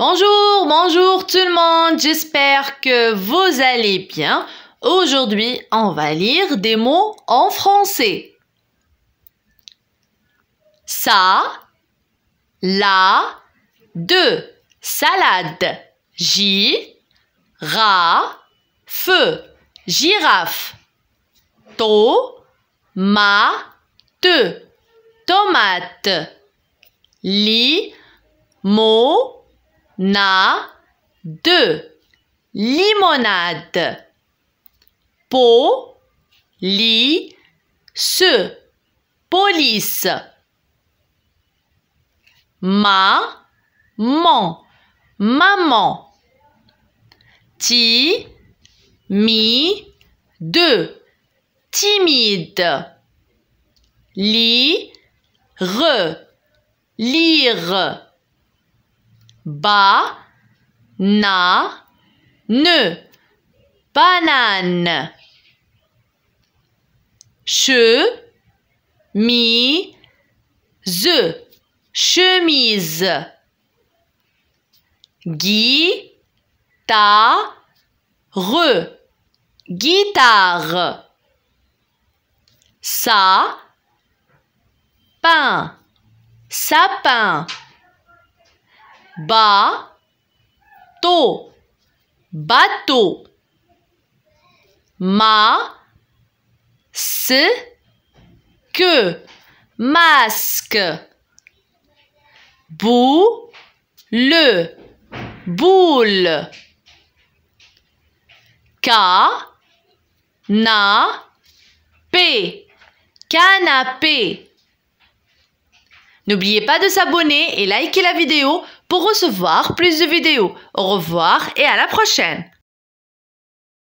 Bonjour, bonjour tout le monde, j'espère que vous allez bien. Aujourd'hui, on va lire des mots en français. Ça, la, de, salade, j, ra, feu, girafe, to, ma, te, tomate, li, mot, na de limonade po li se police ma mon maman ti mi de timide li re lire ba na ne banane che mi ze chemise gui ta re guitare sa pain sapin ba to bateau ma ce que masque bou le boule ka na p canapé N'oubliez pas de s'abonner et liker la vidéo pour recevoir plus de vidéos. Au revoir et à la prochaine